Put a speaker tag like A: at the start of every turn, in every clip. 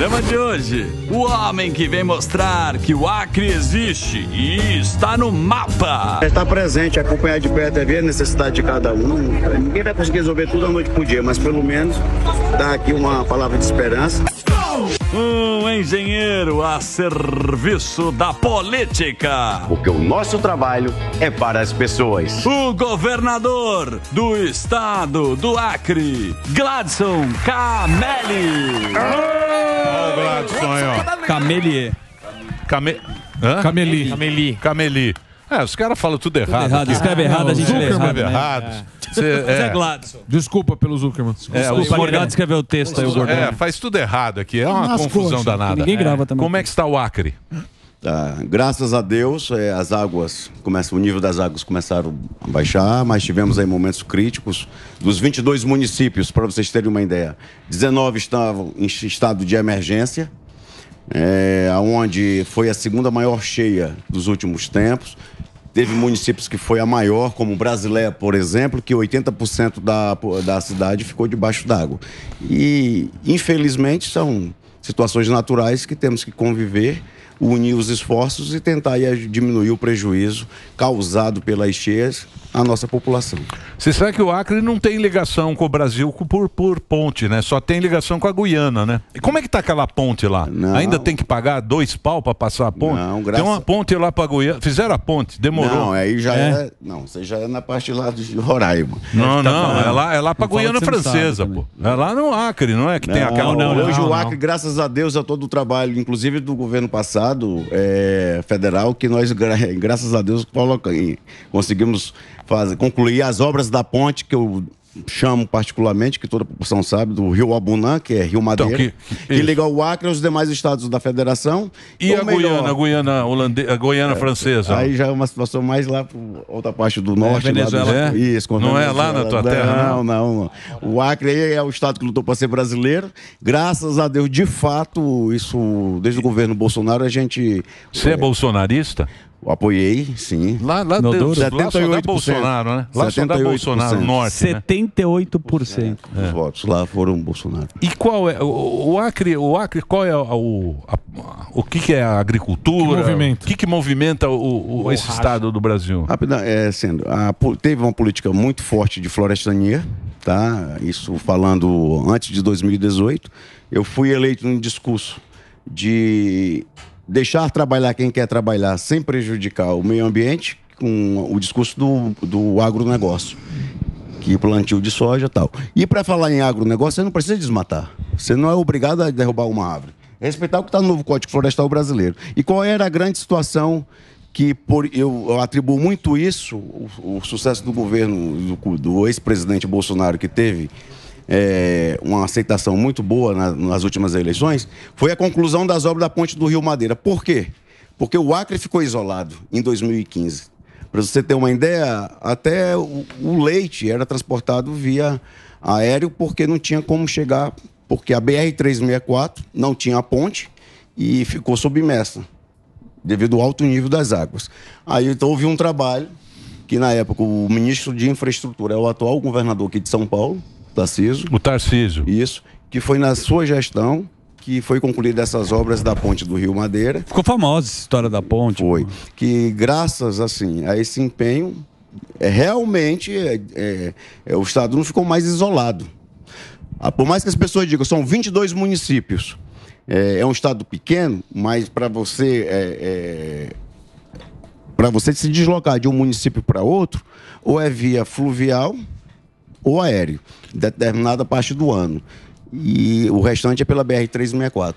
A: programa de hoje, o homem que vem mostrar que o Acre existe e está no mapa. Está
B: presente, acompanhar de perto é ver a necessidade de cada um. Ninguém vai conseguir resolver tudo a noite por dia, mas pelo menos dá aqui uma palavra de esperança.
C: Um engenheiro
A: a serviço da política. Porque o nosso trabalho é para as pessoas. O governador do estado do Acre, Gladson Camelli. Gladson aí, ó.
C: Camelier. Came... Hã? Cameli. Cameli. Cameli. É, os caras falam tudo errado. Tudo errado. Escreve ah, errado, a gente lê errado. Escreve errado. é. Né? é. é. Gladson. Desculpa pelo Zuckerman. É, Desculpa, é, o Morgado escreveu o texto aí, o Gordão. É, faz tudo errado aqui. É uma Nas confusão coisas. danada. Ninguém grava também.
B: Como é que está o Acre? Tá. Graças a Deus, é, as águas começam, o nível das águas começaram a baixar, mas tivemos aí momentos críticos. Dos 22 municípios, para vocês terem uma ideia, 19 estavam em estado de emergência, é, onde foi a segunda maior cheia dos últimos tempos. Teve municípios que foi a maior, como Brasileia, por exemplo, que 80% da, da cidade ficou debaixo d'água. E, infelizmente, são situações naturais que temos que conviver unir os esforços e tentar diminuir o prejuízo causado pelas cheias à nossa população.
C: Você sabe que o Acre não tem ligação com o Brasil por, por ponte, né? Só tem ligação com a Guiana, né? E como é que tá aquela ponte lá? Não. Ainda tem que pagar dois pau para passar a ponte? Não, graças... Tem uma ponte lá para Guiana. Fizeram a ponte, demorou. Não, aí já é. é...
B: Não, você já é na parte lá de Roraima. Não, é tá não, tá é lá, é lá para Guiana Francesa, pô. É lá no Acre, não é que não, tem aquela... Não, hoje o Acre, graças a Deus, a todo o trabalho, inclusive do governo passado, deputado é, federal que nós, graças a Deus, conseguimos fazer, concluir as obras da ponte que eu chamo particularmente, que toda a população sabe, do Rio Abunã, que é Rio então, Madeira, então, que, que liga o Acre aos demais estados da federação. E a melhor, Guiana, a
C: Guiana, holande... a Guiana é, francesa. Aí
B: já é uma situação mais lá para outra parte do é, norte. É? é, Venezuela, lá do... é? Isso, não Venezuela. é lá na tua terra, né? não. Não, não. O Acre é o estado que lutou para ser brasileiro. Graças a Deus, de fato, isso, desde o governo Bolsonaro, a gente... Você é, é bolsonarista? Apoiei, sim. Lá, lá no 78%. Lá só dá Bolsonaro, né? Lá 78%. só dá Bolsonaro, norte.
A: 78%. Né?
B: É. Os votos lá foram Bolsonaro.
C: E qual é, o, Acre, o Acre, qual é o, a, o que, que é a agricultura? o que, que movimenta o,
B: o esse racha. estado do Brasil? Rápido, é, sendo, a, teve uma política muito forte de florestania, tá? Isso falando antes de 2018. Eu fui eleito num discurso de deixar trabalhar quem quer trabalhar sem prejudicar o meio ambiente, com o discurso do, do agronegócio, que plantio de soja e tal. E para falar em agronegócio, você não precisa desmatar. Você não é obrigado a derrubar uma árvore. Respeitar o que está no novo Código Florestal Brasileiro. E qual era a grande situação que por, eu, eu atribuo muito isso, o, o, sucesso do governo do, do ex-presidente Bolsonaro que teve é, uma aceitação muito boa na, nas últimas eleições, foi a conclusão das obras da ponte do Rio Madeira. Por quê? Porque o Acre ficou isolado em 2015. Para você ter uma ideia, até o, o leite era transportado via aéreo porque não tinha como chegar, porque a BR-364 não tinha a ponte e ficou submersa devido ao alto nível das águas. Aí então houve um trabalho que na época o ministro de infraestrutura é o atual governador aqui de São Paulo, Tarcísio. O Tarcísio. Isso, que foi na sua gestão que foi concluída essas obras da ponte do Rio Madeira. Ficou famosa essa história da ponte. Foi. Que graças assim a esse empenho, é, realmente é, é, é, o estado não ficou mais isolado. Ah, por mais que as pessoas digam, são 22 municípios. É, é um estado pequeno, mas para você é, para você se deslocar de um município para outro, ou é via fluvial ou aéreo, determinada parte do ano. E o restante é pela BR-364,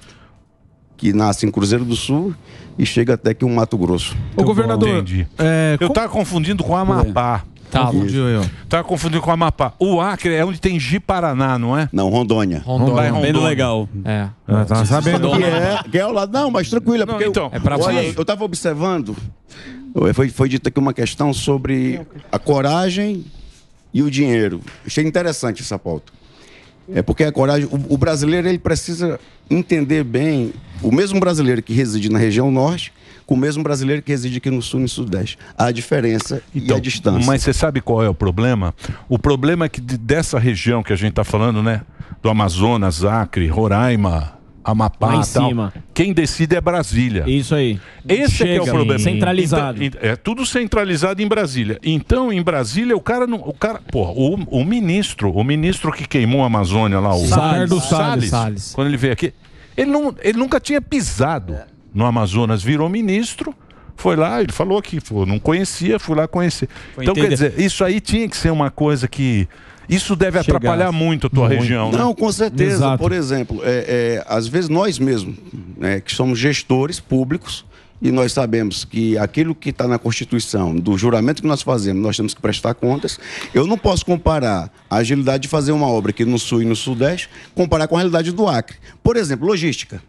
B: que nasce em Cruzeiro do Sul e chega até aqui em Mato Grosso. Ô, governador,
C: é, eu estava com... confundindo com Amapá. É. Tá eu. Tava confundindo com Amapá. O Acre é onde tem Ji-Paraná, não
B: é? Não, Rondônia. Rondônia. Rondônia. Bem legal. É. tá sabendo. Que é. é, que é o lado. Não, mas tranquila. É não, porque então, eu, é pra olha, eu tava observando, foi, foi dita aqui uma questão sobre a coragem e o dinheiro. Achei interessante essa pauta. É porque a coragem. O, o brasileiro ele precisa entender bem o mesmo brasileiro que reside na região norte com o mesmo brasileiro que reside aqui no sul e no sudeste. Há a diferença então, e a distância. Mas
C: você sabe qual é o problema? O problema é que dessa região que a gente está falando, né? Do Amazonas, Acre, Roraima, Amapá, Lá em tal. cima. Quem decide é Brasília. Isso aí. Esse Chega, é que é o problema. Centralizado. Então, é, é tudo centralizado em Brasília. Então, em Brasília, o cara não. O cara, porra, o, o ministro, o ministro que queimou a Amazônia lá, o Sardo Salles, Salles, quando ele veio aqui, ele, não, ele nunca tinha pisado no Amazonas, virou ministro. Foi lá, ele falou que não conhecia, fui lá conhecer.
B: Foi então, entender. quer dizer, isso aí tinha que ser uma coisa que isso deve Chegar. atrapalhar muito a tua muito. região, né? Não, com certeza. Exato. Por exemplo, é, é, às vezes nós mesmos, né, que somos gestores públicos, e nós sabemos que aquilo que está na Constituição, do juramento que nós fazemos, nós temos que prestar contas. Eu não posso comparar a agilidade de fazer uma obra aqui no Sul e no Sudeste, comparar com a realidade do Acre. Por exemplo, logística.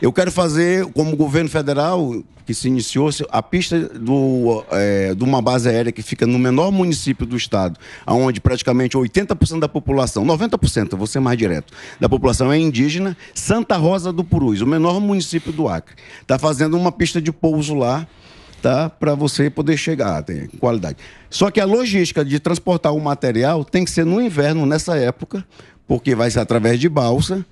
B: Eu quero fazer, como governo federal, que se iniciou, a pista do, é, de uma base aérea que fica no menor município do estado, onde praticamente 80% da população, 90%, vou ser mais direto, da população é indígena, Santa Rosa do Purus, o menor município do Acre. Está fazendo uma pista de pouso lá tá? Para você poder chegar, tem qualidade. Só que a logística de transportar o material tem que ser no inverno, nessa época, porque vai ser através de balsa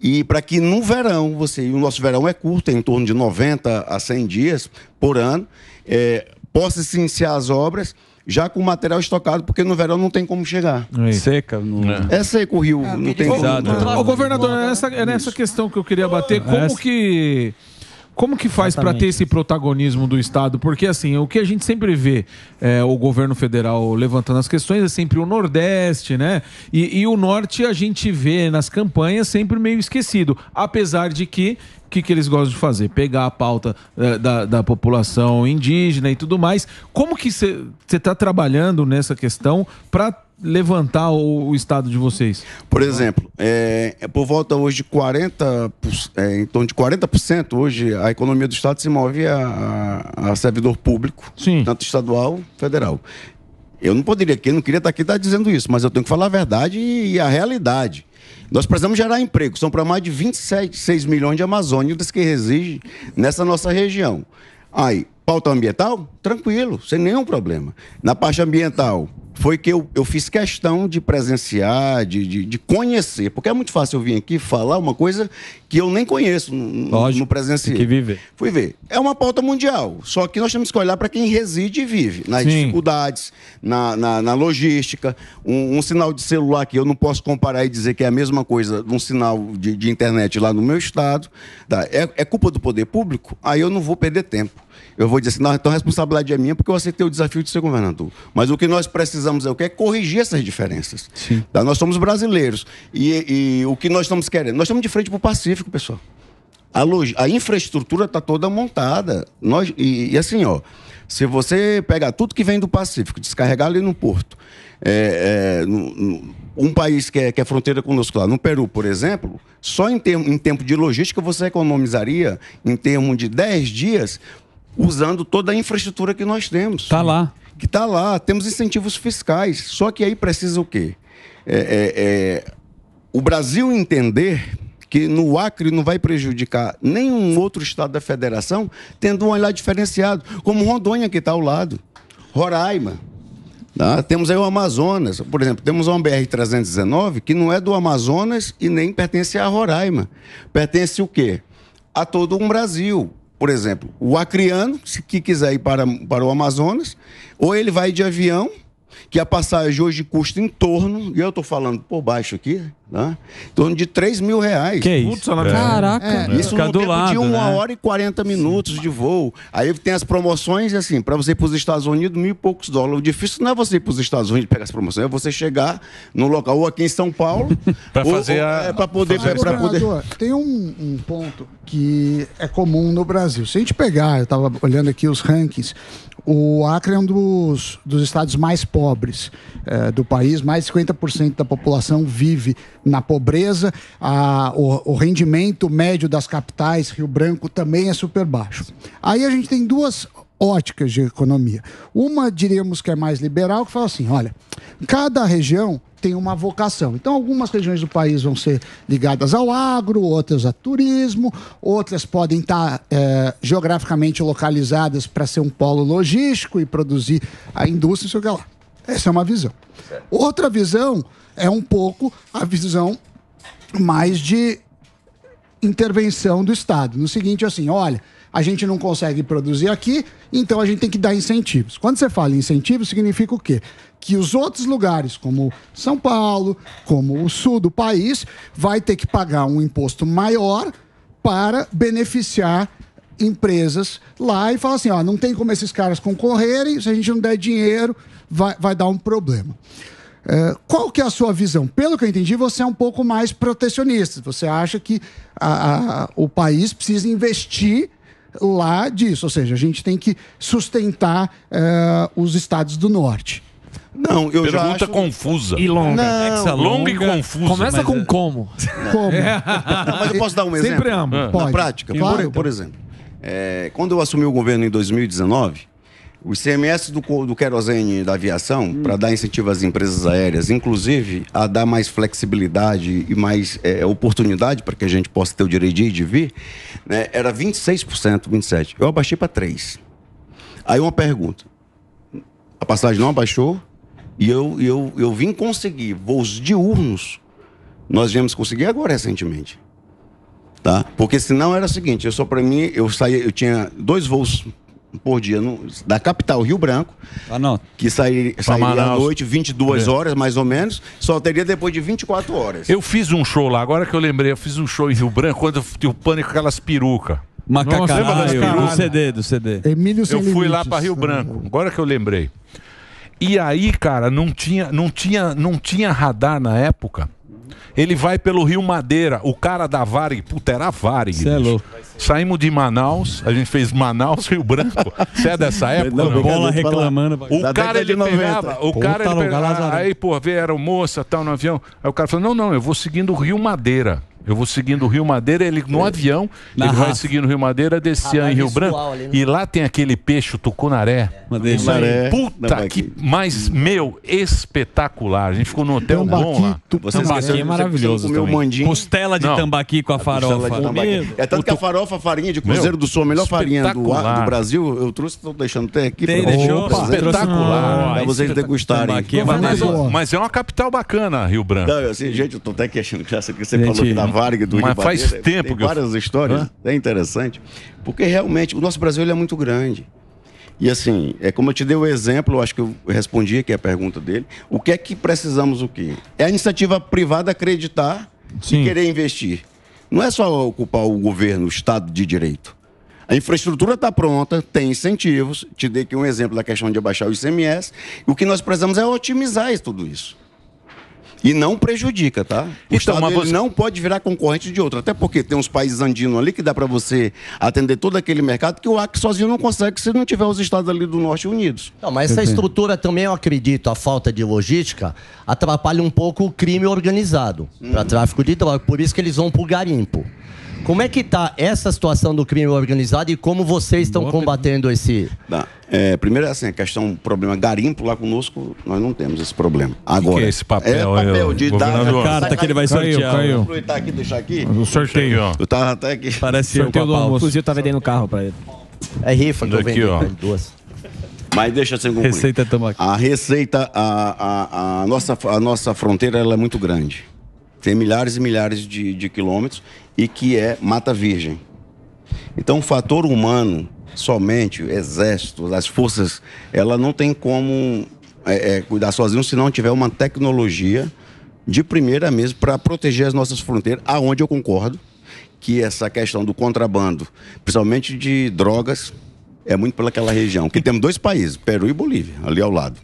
B: e para que no verão, você, o nosso verão é curto, é em torno de 90 a 100 dias por ano, é, possa se iniciar as obras já com material estocado, porque no verão não tem como chegar.
A: É Seca. Não... É.
B: é seco o rio, é, não tem como. O governador, é nessa, é nessa questão que eu queria bater. É. Como
A: que
C: como que faz para ter esse protagonismo do Estado? Porque, assim, o que a gente sempre vê é, o governo federal levantando as questões é sempre o Nordeste, né? E, e o Norte a gente vê nas campanhas sempre meio esquecido. Apesar de que que, que eles gostam de fazer? Pegar a pauta é, da, da população indígena e tudo mais. Como que você
B: está trabalhando nessa questão para levantar o, o, estado de vocês? Por exemplo, é, por volta hoje de 40%, é, eh, em torno de 40%, hoje a economia do estado se move a, a, servidor público, Sim. tanto estadual, federal. Eu não poderia, aqui, não queria estar tá aqui, estar tá dizendo isso, mas eu tenho que falar a verdade e, e a realidade. Nós precisamos gerar emprego. São para mais de 26 milhões de amazônicos que residem nessa nossa região. Aí, pauta ambiental? Tranquilo, sem nenhum problema. Na parte ambiental, foi que eu, eu fiz questão de presenciar, de, de, de, conhecer, porque é muito fácil eu vir aqui falar uma coisa que eu nem conheço, no presenciando presenciei. que viver. Fui ver. É uma pauta mundial, só que nós temos que olhar para quem reside e vive, nas Sim. dificuldades, na, na, na logística. Um, um, sinal de celular que eu não posso comparar e dizer que é a mesma coisa de um sinal de, de internet lá no meu estado. Tá? É, é culpa do poder público? Aí eu não vou perder tempo eu vou dizer assim, não, então a responsabilidade é minha porque eu aceitei o desafio de ser governador. Mas o que nós precisamos é o que? É corrigir essas diferenças. Sim. Tá? Nós somos brasileiros. E, e o que nós estamos querendo? Nós estamos de frente para o Pacífico, pessoal. A, log... a infraestrutura está toda montada. Nós... E, e, assim, ó, se você pegar tudo que vem do Pacífico, descarregar ali no porto, é, é, no, no, um país que é, que é fronteira conosco lá, no Peru, por exemplo, só em, em tempo de logística você economizaria, em termos de 10 dias, usando toda a infraestrutura que nós temos. Está lá. Que está lá. Temos incentivos fiscais. Só que aí precisa o quê? É, é, é, o Brasil entender que no Acre não vai prejudicar nenhum outro estado da federação, tendo um olhar diferenciado, como Rondônia, que está ao lado, Roraima. Tá? Temos aí o Amazonas, por exemplo, temos uma BR-319 que não é do Amazonas e nem pertence a Roraima. Pertence o quê? A todo um Brasil. Por exemplo, o acriano, se que quiser ir para, para o Amazonas, ou ele vai de avião, que a passagem hoje custa em torno, e eu estou falando por baixo aqui, né? Em torno de 3 mil reais. Que isso? Putz, é. Caraca. É, isso Fica no tempo lado, de 1 né? hora e 40 minutos Sim. de voo. Aí tem as promoções, assim, para você ir para os Estados Unidos, mil e poucos dólares. O difícil não é você ir para os Estados Unidos pegar as promoções, é você chegar no local, ou aqui em São Paulo, para fazer ou, a... É, para poder... Mas, poder...
D: Tem um, um ponto que é comum no Brasil. Se a gente pegar, eu estava olhando aqui os rankings, o Acre é um dos, dos estados mais pobres é, do país, mais de 50% da população vive na pobreza, a, o, o, rendimento médio das capitais, Rio Branco, também é super baixo. Aí a gente tem duas óticas de economia. Uma, diríamos que é mais liberal, que fala assim: olha, cada região tem uma vocação. Então, algumas regiões do país vão ser ligadas ao agro, outras a turismo, outras podem tá, estar eh, é, geograficamente localizadas para ser um polo logístico e produzir a indústria, sei o que lá. Essa é uma visão. Certo. É. Outra visão é um pouco a visão mais de intervenção do Estado. No seguinte, assim, olha, a gente não consegue produzir aqui, então a gente tem que dar incentivos. Quando você fala incentivos, significa o quê? Que os outros lugares, como São Paulo, como o sul do país, vai ter que pagar um imposto maior para beneficiar empresas lá e fala assim: ó, não tem como esses caras concorrerem, se a gente não der dinheiro, vai, vai dar um problema. É, qual que é a sua visão? Pelo que eu entendi, você é um pouco mais protecionista. Você acha que a, a, o país precisa investir lá disso, ou seja, a gente tem que sustentar é, os estados do norte. Não, eu Pergunta já acho... confusa. E longa. longa. longa e confusa. Começa com é... como. Como? É. Não, mas eu posso dar um exemplo? Sempre amo. Na prática, claro. por, por exemplo.
B: É, quando eu assumi o governo em 2019, o CMS do, do querosene da aviação, hum. para dar incentivo às empresas aéreas, inclusive a dar mais flexibilidade e mais é, oportunidade para que a gente possa ter o direito de ir e de vir, né, era 26%, 27%. Eu abaixei para 3%. Aí uma pergunta. A passagem não abaixou e eu, eu, eu vim conseguir voos diurnos. Nós viemos conseguir agora recentemente tá? Porque senão era o seguinte, eu só para mim, eu saía, eu tinha dois voos por dia no, da capital Rio Branco, ah, não. que sair, sairia Manaus. à noite, 22 é. horas mais ou menos, só teria depois de 24 horas. Eu
C: fiz um show lá, agora que eu lembrei, eu fiz um show em Rio Branco, quando eu tinha o pânico com aquelas perucas. Macacaralho, do
A: CD, do CD. Emílio Sem eu fui lá para Rio Branco,
C: agora que eu lembrei. E aí, cara, não tinha, não tinha, não tinha radar na época ele vai pelo Rio Madeira. O cara da Varig, puta, era a Você É louco. Saímos de Manaus, a gente fez Manaus, Rio Branco. Você é dessa época? Não, Bola reclamando. O cara ele pegava, o Pô, cara tá ele pegava, aí, pô, moça, tal, no avião. Aí o cara falou, não, não, eu vou seguindo o Rio Madeira. Eu vou seguindo o Rio Madeira, ele no é. avião, Na ele raça. vai seguindo o Rio Madeira, descer tá em Rio Branco. Ali, né? E lá tem aquele peixe tucunaré. É. Puta Não, que. Mas, meu, espetacular. A gente ficou num hotel tambaqui, bom lá. Você tambaqui é maravilhoso. Você também.
B: Mandinho. Costela de Não. tambaqui com a, a farofa. É tanto que a farofa, a farinha de Cruzeiro meu, do Sul, a melhor farinha do, do Brasil, eu trouxe, estou deixando até aqui. Tem, deixou. espetacular. Para vocês tá degustarem.
C: Mas é uma capital bacana, Rio Branco. Não, assim,
B: gente, eu tô até questionando que você falou que dava Varg do Mas faz Ribadeira, tempo tem que várias eu... histórias, Hã? é interessante, porque realmente o nosso Brasil é muito grande. E assim, é como eu te dei o exemplo, eu acho que eu respondi aqui a pergunta dele. O que é que precisamos o quê? É a iniciativa privada acreditar Sim. e querer investir. Não é só ocupar o governo, o Estado de Direito. A infraestrutura está pronta, tem incentivos. Te dei aqui um exemplo da questão de abaixar o ICMS. O que nós precisamos é otimizar tudo isso. E não prejudica, tá? O então, Estado você... não pode virar concorrente de outro, até porque tem uns países andinos ali que dá para você atender todo aquele mercado que o AC sozinho não consegue se não tiver os estados ali do norte unidos. Não, mas essa estrutura também, eu acredito, a falta de logística atrapalha um pouco o crime organizado uhum. para tráfico de droga. Por isso que eles vão para o garimpo. Como é que está essa situação do crime organizado e como vocês estão combatendo esse... Primeiro é, primeiro, assim, a questão, problema garimpo lá conosco, nós não temos esse problema. Agora, que que é esse papel? É papel de dar... A carta que ele vai sair. sortear. Caiu. Vou né? aqui, deixar aqui. O sorteio. Eu, eu tava até aqui. Parece sorteio do com a do Inclusive, eu tava vendendo carro para ele. É rifa que Daqui, eu vendi. Né? Duas. Mas deixa sem concluir. Receita, tamo aqui. A receita, a, a, a, nossa, a nossa fronteira, ela é muito grande tem milhares e milhares de, de quilômetros e que é mata virgem. Então, o fator humano, somente, o exército, as forças, ela não tem como é, é, cuidar sozinho se não tiver uma tecnologia de primeira mesmo para proteger as nossas fronteiras, aonde eu concordo que essa questão do contrabando, principalmente de drogas, é muito pelaquela região. Que temos dois países, Peru e Bolívia, ali ao lado.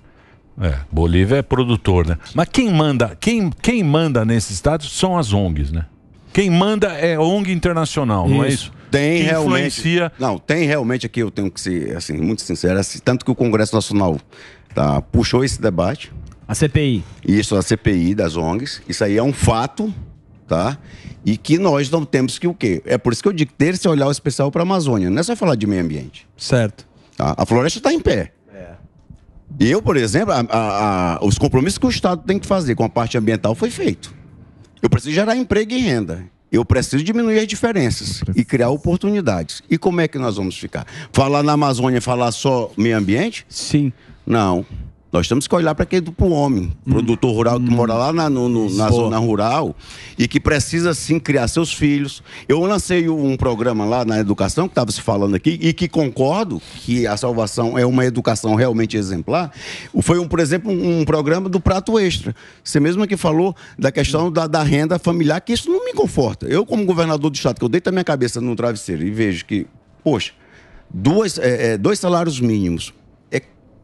C: É, Bolívia é produtor, né? Mas quem manda, quem, quem manda nesse estado são as ONGs, né? Quem manda é ONG internacional, isso. não é isso? Tem que realmente.
B: Influencia... Não, tem realmente aqui, eu tenho que ser assim, muito sincero, assim, tanto que o Congresso Nacional tá, puxou esse debate. A CPI. Isso, a CPI das ONGs. Isso aí é um fato, tá? E que nós não temos que o quê? É por isso que eu digo ter esse é olhar especial para a Amazônia. Não é só falar de meio ambiente. Certo. Tá? A floresta está em pé. Eu, por exemplo, a, a, a, os compromissos que o Estado tem que fazer com a parte ambiental foi feito. Eu preciso gerar emprego e renda. Eu preciso diminuir as diferenças e criar oportunidades. E como é que nós vamos ficar? Falar na Amazônia, falar só meio ambiente? Sim. Não. Nós temos que olhar para aquele para o homem, hum. produtor rural que hum. mora lá na, no, no, na zona rural e que precisa sim criar seus filhos. Eu lancei um programa lá na educação que estava se falando aqui e que concordo que a salvação é uma educação realmente exemplar. Foi, um, por exemplo, um, um programa do prato extra. Você mesmo é que falou da questão hum. da, da, renda familiar, que isso não me conforta. Eu, como governador do estado, que eu deito a minha cabeça no travesseiro e vejo que, poxa, duas, é, é, dois salários mínimos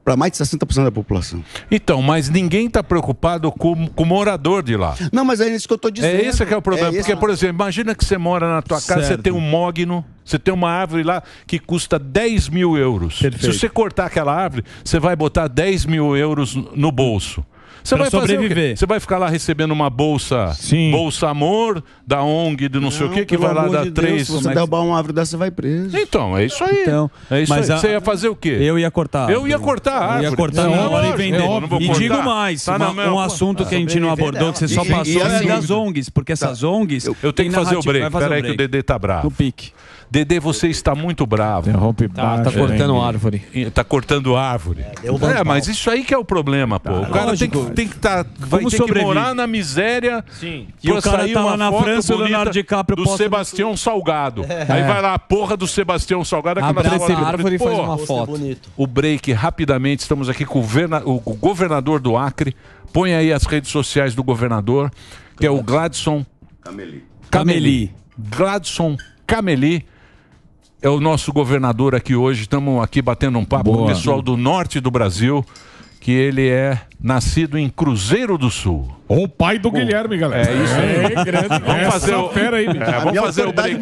B: para mais de 60% da população.
C: Então, mas ninguém está preocupado com, com, o morador de lá.
B: Não, mas é isso que eu estou é dizendo. É esse que é o problema. É porque, por
C: exemplo, imagina que você mora na tua casa, certo. você tem um mogno, você tem uma árvore lá que custa 10 mil euros. Perfeito. Se você cortar aquela árvore, você vai botar 10 mil euros no bolso. Você vai sobreviver. Você vai ficar lá recebendo uma bolsa, Sim. bolsa amor da ONG, de não, não sei o quê, que vai lá dar de três. se você mas... derrubar
B: uma árvore dessa, você vai preso. Então,
C: é isso aí. Então, é isso mas aí. A... Você ia fazer o quê? Eu ia cortar. Eu ia cortar a árvore. Eu ia cortar não, hora e vender. E digo mais, tá uma, meu... um assunto ah, que a tá gente não abordou, dela. que você só passou, é das
A: ONGs, porque tá. essas ONGs. Eu tenho que fazer o break. Peraí que o Dedê tá bravo. No pique. Dedê, você está muito
C: bravo. Interrompe tá, tá, baixo, tá cortando hein? árvore. Tá cortando árvore. É, é mas isso aí que é o problema, pô. Tá, o cara lógico. tem que, tem que tá, vai ter que morar na miséria. Sim. E o cara sair tá lá na França, o Leonardo DiCaprio do Sebastião Salgado. É. Aí vai lá a porra do Sebastião Salgado. É Abraça essa árvore e faz uma foto. O break, rapidamente, estamos aqui com o governador do Acre. Põe aí as redes sociais do governador, que é o Gladson...
B: Cameli. Cameli.
C: Gladson Cameli é o nosso governador aqui hoje. Estamos aqui batendo um papo Boa. com o pessoal do norte do Brasil que ele é nascido em Cruzeiro do Sul. O pai do o... Guilherme, galera. É isso aí. É grande. Vamos fazer o... fera aí, É, vamos fazer o break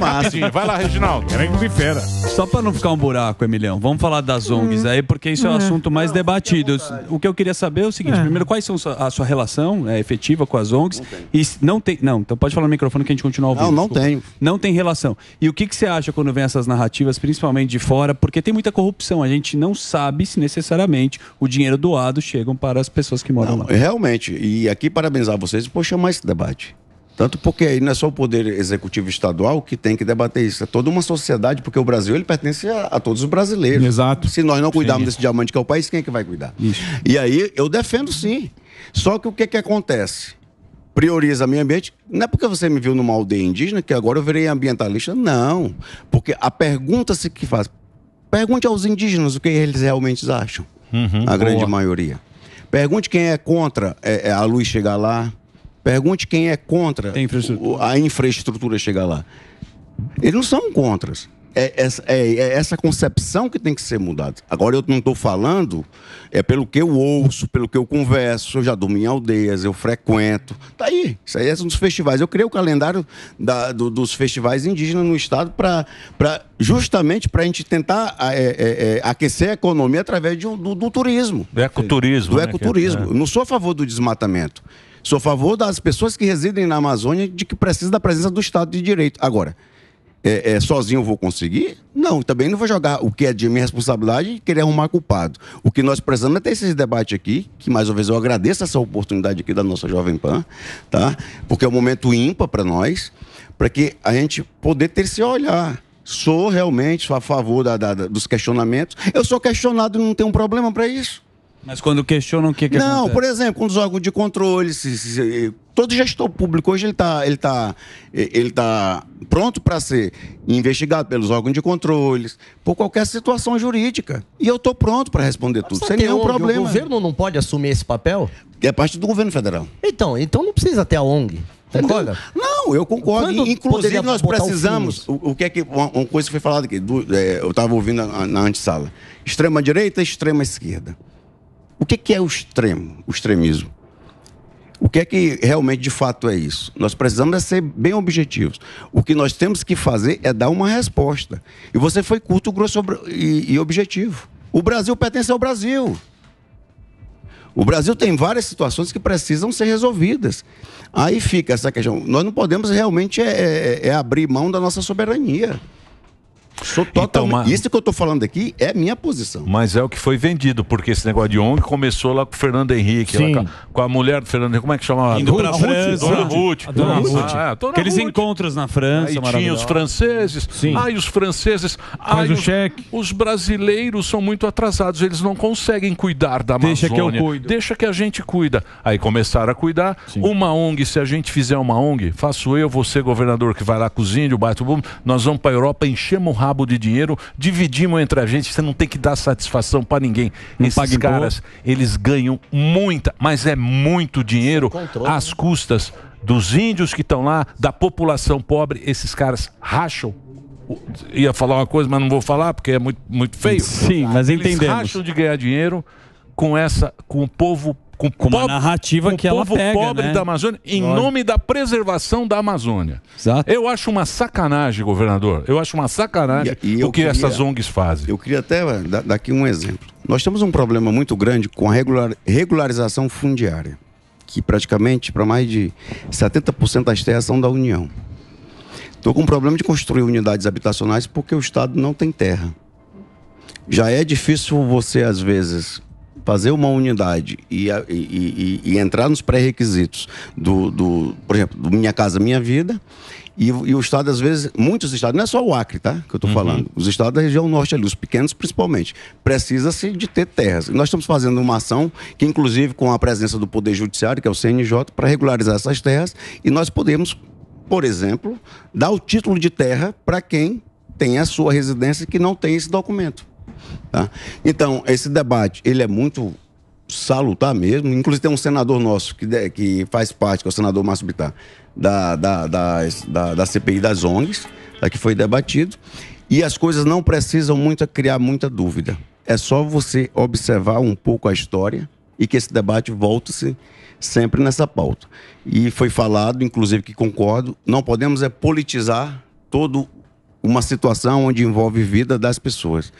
C: Vai lá, Reginaldo. Grande fera.
A: Só para não ficar um buraco, Emilhão, vamos falar das ONGs aí, porque isso é o um hum. assunto mais não, debatido. O que eu queria saber é o seguinte, é. primeiro, quais são a sua relação é, efetiva com as ONGs? Não tem. E não tem... Não, então pode falar no microfone que a gente continua ouvindo. Não, não desculpa. tenho. Não tem relação. E o que, que você acha quando vem essas narrativas, principalmente de fora? Porque tem muita corrupção. A gente não sabe se necessariamente o dinheiro doado dados chegam para as pessoas que moram Não,
B: lá. Realmente, e aqui parabenizar vocês por chamar esse debate. Tanto porque aí não é só o Poder Executivo Estadual que tem que debater isso, é toda uma sociedade, porque o Brasil ele pertence a, a todos os brasileiros. Exato. Se nós não cuidarmos desse diamante que é o país, quem é que vai cuidar? Isso. E aí eu defendo sim. Só que o que, que acontece? prioriza meio ambiente. Não é porque você me viu numa aldeia indígena que agora eu virei ambientalista, não. Porque a pergunta se que faz. Pergunte aos indígenas o que eles realmente acham. Uhum, a grande maioria. Pergunte quem é contra é, é, a luz chegar lá. Pergunte quem é contra a infraestrutura, a infraestrutura chegar lá. Eles não são contras é essa, é, é, é essa concepção que tem que ser mudada. Agora, eu não estou falando, é pelo que eu ouço, pelo que eu converso, eu já dormi em aldeias, eu frequento. Está aí, isso aí é um dos festivais. Eu criei o calendário da, do, dos festivais indígenas no Estado para justamente para a gente tentar é, é, é, aquecer a economia através de, do, do turismo.
C: Do ecoturismo.
B: Do né, ecoturismo. não sou a favor do desmatamento. Sou a favor das pessoas que residem na Amazônia de que precisa da presença do Estado de Direito. Agora, é, é, sozinho eu vou conseguir? Não, também não vou jogar o que é de minha responsabilidade e querer arrumar culpado. O que nós precisamos é ter esse debate aqui, que mais uma vez eu agradeço essa oportunidade aqui da nossa Jovem Pan, tá? Porque é um momento ímpar para nós, para que a gente poder ter esse olhar. Sou realmente a favor da, da, dos questionamentos. Eu sou questionado e não tenho um problema para isso. Mas quando questionam o que, que Não, acontece? por exemplo, quando os órgãos de controle se, se todo gestor público hoje ele está ele tá, ele tá pronto para ser investigado pelos órgãos de controles, por qualquer situação jurídica. E eu estou pronto para responder tudo, sem nenhum ONG, problema. O governo não pode assumir esse papel? É parte do governo federal. Então, então não precisa ter a ONG. Concorda? Não, eu concordo. Quando Inclusive, nós precisamos. O, o, que é que. Uma, uma, coisa que foi falada aqui, do, é, eu estava ouvindo na, na antessala: extrema-direita, extrema-esquerda. O que, que é o extremo, o extremismo? O que é que realmente de fato é isso? Nós precisamos é ser bem objetivos. O que nós temos que fazer é dar uma resposta. E você foi curto, grosso e, objetivo. O Brasil pertence ao Brasil. O Brasil tem várias situações que precisam ser resolvidas. Aí fica essa questão. Nós não podemos realmente é, é, é abrir mão da nossa soberania. Sou então, totalmente. Então, Isso que eu estou falando aqui é minha posição.
C: Mas é o que foi vendido, porque esse negócio de ONG começou lá com o Fernando Henrique, lá, com, a, mulher do Fernando Henrique, como é que chamava? Indo Dona pra França. Dona Ruth. A Dona Ruth. Ah, é, Aqueles Ruth. encontros na França. Aí tinha os franceses. Sim. Ai, os franceses. Ai, Faz os, o cheque. Os brasileiros são muito atrasados, eles não conseguem cuidar da Amazônia. Deixa que eu cuido. Deixa que a gente cuida. Aí começaram a cuidar. Sim. Uma ONG, se a gente fizer uma ONG, faço eu, você, governador, que vai lá com os índios, bate o boom, nós vamos para a Europa, enchemos o rabo rabo de dinheiro, dividimos entre a gente, você não tem que dar satisfação para ninguém. Não Esses caras, eles ganham muita, mas é muito dinheiro Controle, às né? custas dos índios que estão lá, da população pobre, esses caras racham ia falar uma coisa, mas não vou falar porque é muito, muito feio. Sim, mas entendemos. Eles racham de ganhar dinheiro com essa, com o povo com, com pobre, uma narrativa com que ela pega, pobre né? da Amazônia em nome da preservação da Amazônia.
B: Exato. Eu acho uma sacanagem, governador. Eu acho uma sacanagem e, e o que queria, essas ONGs fazem. Eu queria até eh, dar daqui um exemplo. Nós temos um problema muito grande com a regular, regularização fundiária, que praticamente para mais de 70% das terras são da União. Estou com um problema de construir unidades habitacionais porque o Estado não tem terra. Já é difícil você, às vezes, fazer uma unidade e, e, e, e entrar nos pré-requisitos do, do, por exemplo, do Minha Casa Minha Vida, e, e, o Estado, às vezes, muitos estados, não é só o Acre, tá? Que eu estou uhum. falando. Os estados da região norte ali, os pequenos principalmente, precisa-se de ter terras. E nós estamos fazendo uma ação, que inclusive com a presença do Poder Judiciário, que é o CNJ, para regularizar essas terras. E nós podemos, por exemplo, dar o título de terra para quem tem a sua residência que não tem esse documento. Tá? Então, esse debate, ele é muito salutar mesmo. Inclusive tem um senador nosso que, de, que faz parte, que é o senador Márcio Bittar, da, da, da, da, da CPI das ONGs, tá? que foi debatido. E as coisas não precisam muito criar muita dúvida. É só você observar um pouco a história e que esse debate volte-se sempre nessa pauta. E foi falado, inclusive, que concordo, não podemos é politizar todo uma situação onde envolve vida das pessoas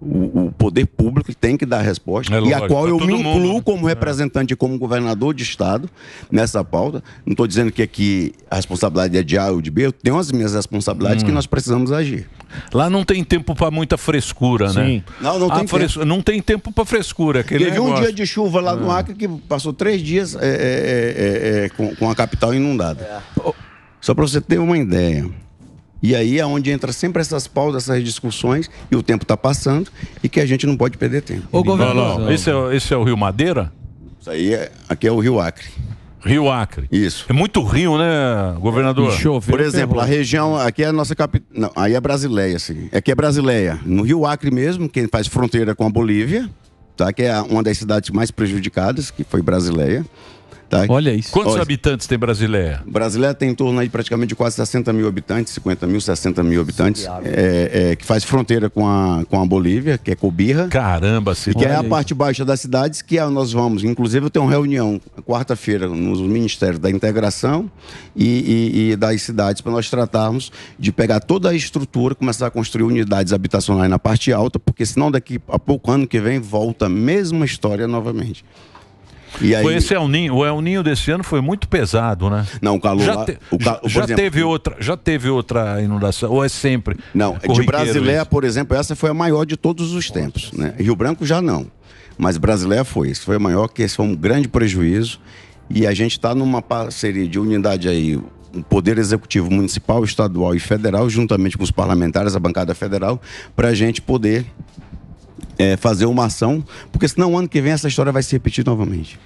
B: o, o, poder público tem que dar resposta, é lógico, e a qual eu me mundo, incluo né? como representante e como governador de Estado nessa pauta. Não estou dizendo que aqui a responsabilidade é de A ou de B, eu tenho as minhas responsabilidades hum. que nós precisamos agir.
C: Lá não tem tempo para muita frescura,
B: né? Sim. né? Não, não tem fres... tempo. Não tem tempo para frescura. Aquele Teve negócio. um dia de chuva lá no é. Acre que passou três dias é, é, é, é com, com, a capital inundada. Só para você ter uma ideia. E aí é onde entra sempre essas pausas, essas discussões, e o tempo está passando, e que a gente não pode perder tempo. Ô, governador, não, não. Esse,
C: é, esse é o Rio Madeira?
B: Isso aí, é, aqui é o Rio Acre. Rio Acre. Isso. É muito rio, né, governador? Chove, Por exemplo, a região, aqui é a nossa capital. Não, aí é Brasileia, assim. Aqui é, é Brasileia. No Rio Acre mesmo, quem faz fronteira com a Bolívia, tá? Que é uma das cidades mais prejudicadas, que foi Brasileia. Olha isso. Quantos Olha.
C: habitantes tem Brasileia?
B: Brasileia tem em torno aí praticamente de quase 60 mil habitantes, 50 mil, 60 mil habitantes, é, é, que faz fronteira com a, com a Bolívia, que é Cobirra. Caramba, sim. E que é Olha é a parte baixa das cidades que é nós vamos. Inclusive, eu tenho uma reunião quarta-feira nos Ministérios da Integração e, e, e das cidades para nós tratarmos de pegar toda a estrutura, começar a construir unidades habitacionais na parte alta, porque senão daqui a pouco, ano que vem, volta a mesma história novamente.
C: E aí... Esse El Ninho, o El Ninho desse ano foi muito pesado, né? Não, o calor já, te... o cal... já exemplo... teve
B: outra, já teve outra inundação ou é sempre? Não, de Brasileia, isso? por exemplo, essa foi a maior de todos os tempos, né? Rio Branco já não, mas Brasileia foi, isso foi a maior, que foi um grande prejuízo. E a gente está numa parceria de unidade aí, o Poder Executivo Municipal, Estadual e Federal, juntamente com os parlamentares, a bancada federal, para a gente poder é, fazer uma ação, porque senão ano que vem essa história vai se repetir novamente.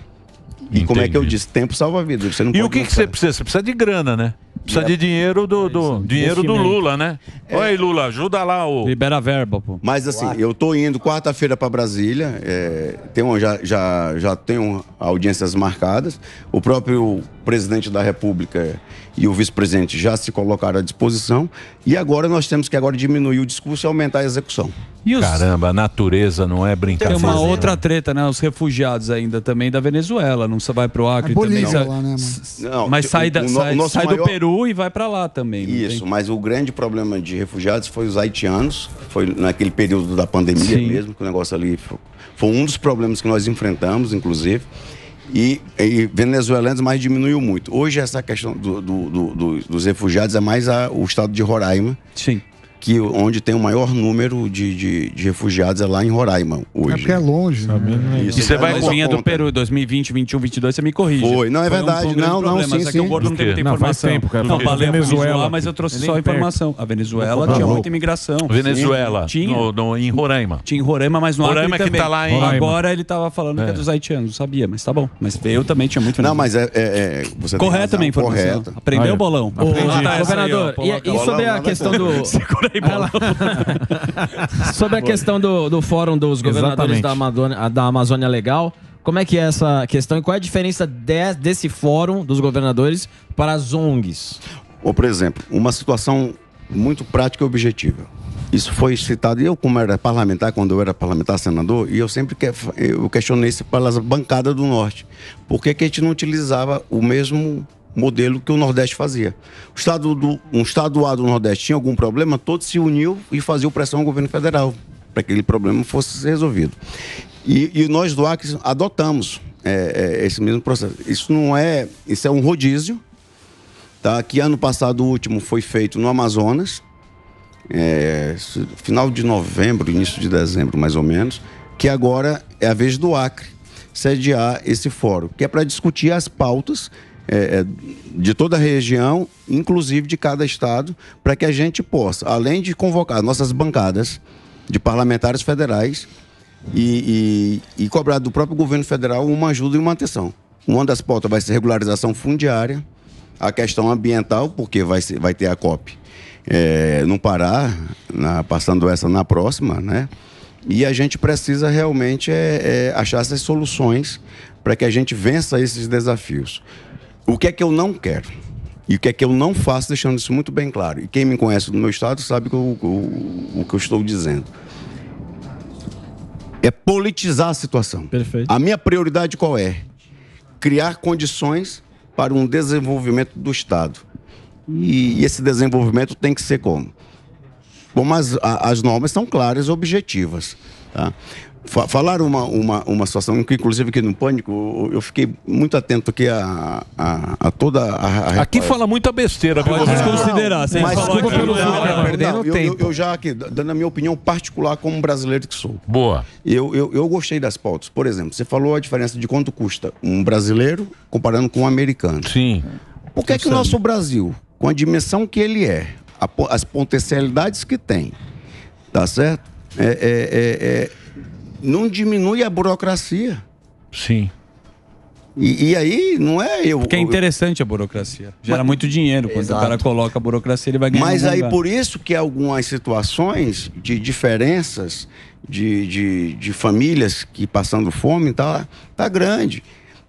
B: E Entendi. como é que eu disse? Tempo salva vidas. Você não e o que, que você precisa? Você precisa de grana, né? Precisa de dinheiro do, é dinheiro do Lula, né? É. Oi, Lula, ajuda lá o. Libera verba, pô. Mas assim, eu tô indo quarta-feira para Brasília. É, um já, já, já tenho audiências marcadas. O próprio presidente da República e o vice-presidente já se colocaram à disposição. E agora nós temos que agora diminuir o discurso e aumentar a execução.
C: Os... Caramba, a natureza não é brincadeira. Tem uma outra
A: treta, né? Os refugiados ainda também da Venezuela. Não só vai pro Acre também. Bolívia, né, não, Não, mas sai, da, o, sai, o sai maior... do Peru Peru e vai para lá também. Isso, tem?
B: mas o grande problema de refugiados foi os haitianos, foi naquele período da pandemia Sim. mesmo, que o negócio ali foi, foi, um dos problemas que nós enfrentamos, inclusive. E, e venezuelanos, mas diminuiu muito. Hoje, essa questão do, do, do, dos refugiados é mais a, o estado de Roraima, Sim que onde tem o maior número de, de, de refugiados é lá em Roraima hoje. É
A: porque é longe, Né? né?
B: Isso, e é você vai com linha do é
A: Peru 2020, 2021, 2022, você me corrige. Foi, não é Foi verdade. um não, não, problema. sim, sim. Que não tem não, tem tempo, cara. Não, valeu Venezuela, mas eu trouxe só a informação. A Venezuela tinha muita imigração. Venezuela. Sim. Tinha. No,
C: no, em Roraima. Tinha em Roraima, mas no Roraima Acre que tá lá em... Agora
A: ele tava falando é. que é dos haitianos, sabia, mas tá bom. Mas eu também tinha muito... Não, mas é... é, é Correto. a informação. Aprendeu o bolão. Ah, tá, Governador, e sobre é a questão do... bola.
B: Sobre a questão do, do fórum dos governadores da Amazônia, da Amazônia Legal, como é que é essa questão e qual é a diferença de, desse fórum dos governadores para as ONGs? Ou, por exemplo, uma situação muito prática e objetiva. Isso foi citado, eu como era parlamentar, quando eu era parlamentar senador, e eu sempre que, eu questionei isso pelas bancadas do Norte. Por que, que a gente não utilizava o mesmo modelo que o Nordeste fazia. O estado do, um estaduado do Nordeste tinha algum problema, todos se uniu e faziam pressão ao governo federal para que aquele problema fosse resolvido. E, e nós do Acre adotamos é, é, esse mesmo processo. Isso não é, isso é um rodízio, tá? Que ano passado o último foi feito no Amazonas, é, final de novembro, início de dezembro, mais ou menos, que agora é a vez do Acre sediar esse fórum, que é para discutir as pautas é, é, de toda a região, inclusive de cada estado, para que a gente possa, além de convocar nossas bancadas de parlamentares federais e, e, e cobrar do próprio governo federal uma ajuda e uma atenção. Uma das pautas vai ser regularização fundiária, a questão ambiental, porque vai, ser, vai ter a COP é, no Pará, na, passando essa na próxima, né? E a gente precisa realmente é, é, achar essas soluções para que a gente vença esses desafios. O que é que eu não quero? E o que é que eu não faço, deixando isso muito bem claro. E quem me conhece do meu estado sabe o, o, o que eu estou dizendo. É politizar a situação. Perfeito. A minha prioridade qual é? Criar condições para um desenvolvimento do Estado. E esse desenvolvimento tem que ser como? Como as, as normas são claras e objetivas. Tá? falaram uma, uma, uma situação que, inclusive, aqui no Pânico, eu fiquei muito atento aqui a, a, a toda a, a Aqui fala muita besteira, pelo menos considerar. Não, mas desculpa pelo perdendo tempo. Eu, eu, já aqui, dando a minha opinião particular como brasileiro que sou. Boa. Eu, eu, eu gostei das pautas. Por exemplo, você falou a diferença de quanto custa um brasileiro comparando com um americano. Sim. Por que, é que o nosso Brasil, com a dimensão que ele é, as potencialidades que tem, tá certo? é, é, é, é não diminui a burocracia. Sim. E, e, aí, não é eu. Porque é
A: interessante eu, a burocracia. Gera mas, muito dinheiro. Quando exato. o cara coloca a burocracia, ele vai ganhar. Mas aí, lugar. por
B: isso que algumas situações de diferenças de, de, de famílias que passando fome tá, tá grande.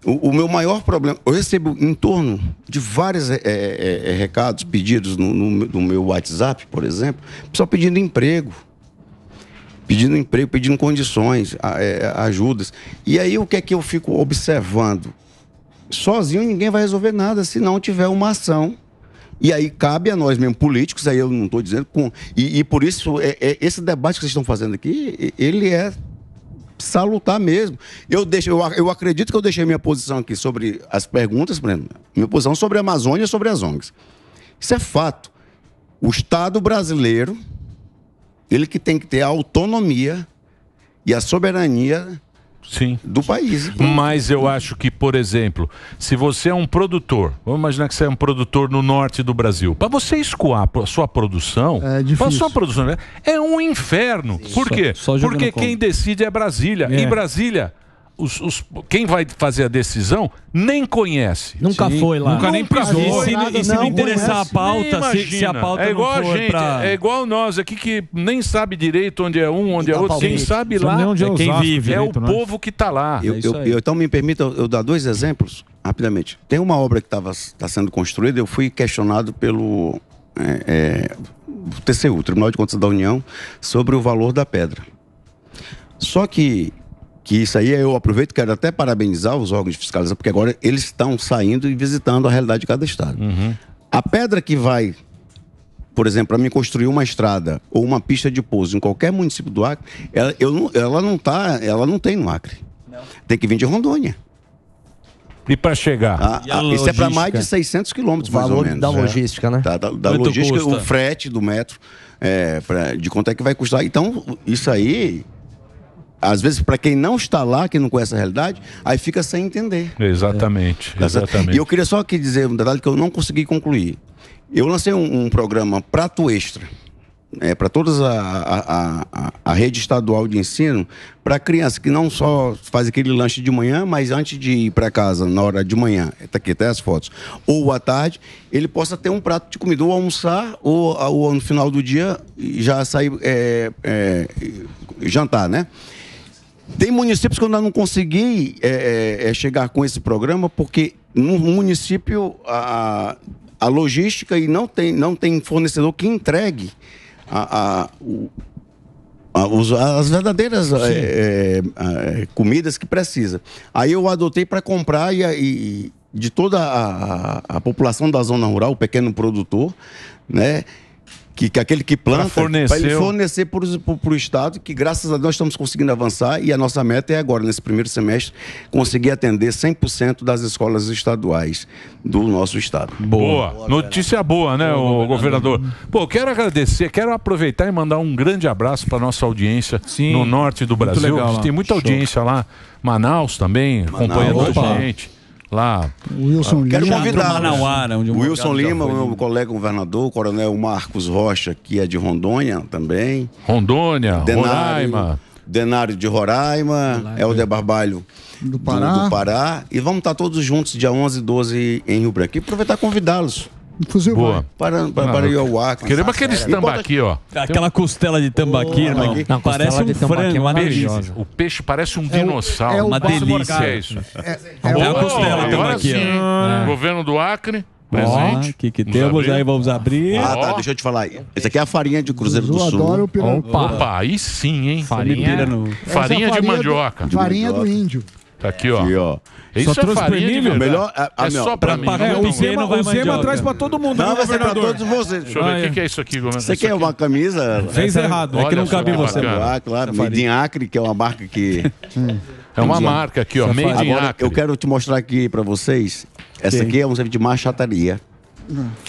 B: O, o, meu maior problema. Eu recebo em torno de vários é, é, recados, pedidos no, no, no meu WhatsApp, por exemplo, pessoal pedindo emprego pedindo emprego, pedindo condições, é, ajudas. E aí o que é que eu fico observando? Sozinho ninguém vai resolver nada se não tiver uma ação. E aí cabe a nós mesmo, políticos, aí eu não estou dizendo com. E, e por isso, é, é, esse debate que vocês estão fazendo aqui, ele é salutar mesmo. Eu, deixo, eu, eu acredito que eu deixei minha posição aqui sobre as perguntas, Breno. Minha posição sobre a Amazônia e sobre as ONGs. Isso é fato. O Estado brasileiro ele que tem que ter a autonomia e a soberania Sim. do país. Mas eu
C: acho que, por exemplo, se você é um produtor, vamos imaginar que você é um produtor no norte do Brasil, para você escoar a sua produção, é sua produção né, é um inferno. Sim. Por quê? Só, só Porque quem conta. decide é Brasília. É. E Brasília os, os, quem vai fazer a decisão nem conhece. Nunca Sim. foi lá. Nunca, nem pisou. E se, nada, e se não, não interessar a pauta, se, se, a pauta é igual não a gente, pra... É igual nós aqui que nem sabe direito onde é um, onde é outro. Quem sabe lá é, é quem vive. É o né? povo que está lá. Eu, é eu, eu,
B: então me permita eu dar dois exemplos rapidamente. Tem uma obra que está sendo construída, eu fui questionado pelo é, é, TCU, Tribunal de Contas da União, sobre o valor da pedra. Só que que isso aí eu aproveito quero até parabenizar os órgãos de fiscalização, porque agora eles estão saindo e visitando a realidade de cada estado. Uhum. A pedra que vai, por exemplo, para mim construir uma estrada ou uma pista de pouso em qualquer município do Acre, ela, eu, ela não tá, ela não tem no Acre. Não. Tem que vir de Rondônia. E para chegar? Ah, a, a, ah, a isso é para mais de 600 quilômetros, mais ou menos. da né? logística, é. né? Tá, da, da logística, custa. o frete do metro, é, pra, de quanto é que vai custar. Então, isso aí às vezes, para quem não está lá, que não conhece a realidade, aí fica sem entender.
C: Exatamente. É. exatamente. E eu
B: queria só aqui dizer um detalhe que eu não consegui concluir. Eu lancei um, um programa Prato Extra. É, né, para toda a, a, a, rede estadual de ensino, para criança que não só faz aquele lanche de manhã, mas antes de ir para casa, na hora de manhã, está aqui até as fotos, ou à tarde, ele possa ter um prato de comida, ou almoçar, ou, ou no final do dia já sair é, é, jantar, né? Tem municípios que eu ainda não consegui é, é, é chegar com esse programa, porque no município a, a logística e não tem, não tem fornecedor que entregue a, a o, as verdadeiras é, é, é, comidas que precisa. Aí eu adotei para comprar e, e, de toda a, a, população da zona rural, o pequeno produtor, né? que, que aquele que planta, para ele fornecer para o Estado, que graças a Deus estamos conseguindo avançar e a nossa meta é agora, nesse primeiro semestre, conseguir atender 100% das escolas estaduais do nosso Estado. Boa.
C: boa Notícia boa, né, boa, o governador? Pô, quero agradecer, quero aproveitar e mandar um grande abraço para nossa audiência Sim, no norte do Brasil. Legal, tem muita Show. audiência lá. Manaus também, Manaus, acompanhando opa. a
B: gente lá. Wilson Lima. Quero convidar Manauara, onde Wilson Lima, meu colega governador, coronel Marcos Rocha, que é de Rondônia também. Rondônia, Denário, Roraima. Denário de Roraima, Helder Barbalho do Pará. Do, do Pará. E vamos estar todos juntos dia 11 e 12 em Rio Branco. E aproveitar e convidá-los fuzil Boa. para Para, para, para Iauaca. Queremos aqueles tambaqui, ó. Aquela costela de tambaqui, irmão. Não, parece um é frango, O
C: peixe parece um é dinossauro. É uma delícia. É isso. É, é uma costela tambaqui. Né? Governo do Acre. Presente. O que, que temos abrir. aí?
B: Vamos abrir. Ah, tá. Deixa eu te falar. Isso aqui é a farinha de Cruzeiro do Sul. adoro o Opa. Opa, aí sim, hein? Farinha, no... farinha, farinha de mandioca. farinha do índio. Tá aqui, ó. Aqui, ó.
D: Isso só é trouxe farinha mim, de verdade. melhor. Ah, é não, só pra, pra mim. Pagar, não, é, o Zema, o Zema traz né? pra todo mundo. Né, não, vai ser pra
B: todos vocês. Deixa eu ver, o ah, é. que, é isso aqui? Governador? Você quer uma camisa? Fez é errado, é que não cabe você. Ah, claro, Made in Acre, que é uma marca que... Hum. é uma marca aqui, ó, Made in Acre. eu quero te mostrar aqui pra vocês. Essa aqui é um serviço de machataria.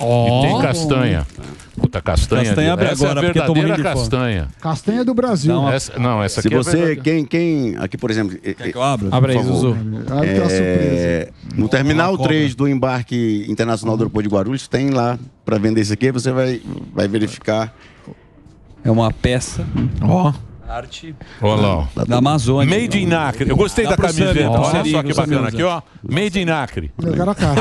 D: Oh, e tem castanha.
B: Bom. Puta, castanha.
D: Castanha abre essa é agora, é a verdadeira castanha. Castanha do Brasil. Não, essa, não, essa Se aqui é você,
B: é quem, quem. Aqui, por exemplo. Quer que eh, eu abra? Abre aí, Zuzu. É, no Terminal 3 do embarque internacional do aeroporto de Guarulhos, tem lá para vender isso aqui. Você vai, vai verificar. É uma peça. Ó. Oh. Arte Olá. Da, da Amazônia. Made in Acre. Eu gostei da camiseta. Olha, só que bacana aqui,
C: ó. Made in Acre.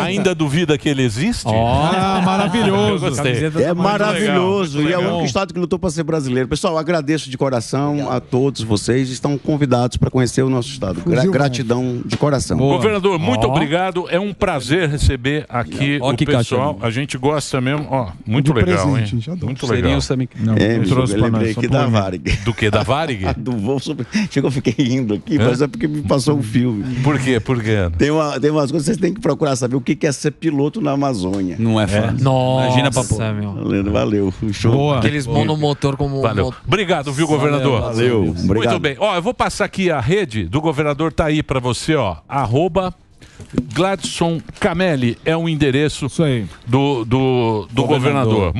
C: Ainda duvida que ele existe? Ah, maravilhoso. É tá maravilhoso. E é o único
B: estado que lutou para ser brasileiro. Pessoal, agradeço de coração a todos vocês. Estão convidados para conhecer o nosso estado. Gra gratidão de coração. Boa. Governador, muito oh.
C: obrigado. É um prazer receber aqui oh, o pessoal. A gente gosta mesmo. Ó, oh, muito legal, presente, hein? Muito legal. Seria o Sammy... É, Não, para nós lembrei que da Varig. Do que da Varig? Varig?
B: do voo sobre... Chegou, fiquei rindo aqui, Hã? mas é porque me passou um filme. Por quê? Por quê? Tem, uma, tem umas coisas que vocês têm que procurar saber o que é ser piloto na Amazônia. Não é fácil. É? Nossa, Imagina pra pôr. meu. Valeu, valeu. Show. Boa. Eles vão
A: motor como... Valeu. Obrigado, viu, governador? Valeu.
C: valeu. Obrigado. Muito bem. Ó, eu vou passar aqui a rede do governador, tá aí pra você, ó. Arroba... Gladson Camelli é o endereço do, do, do governador. governador.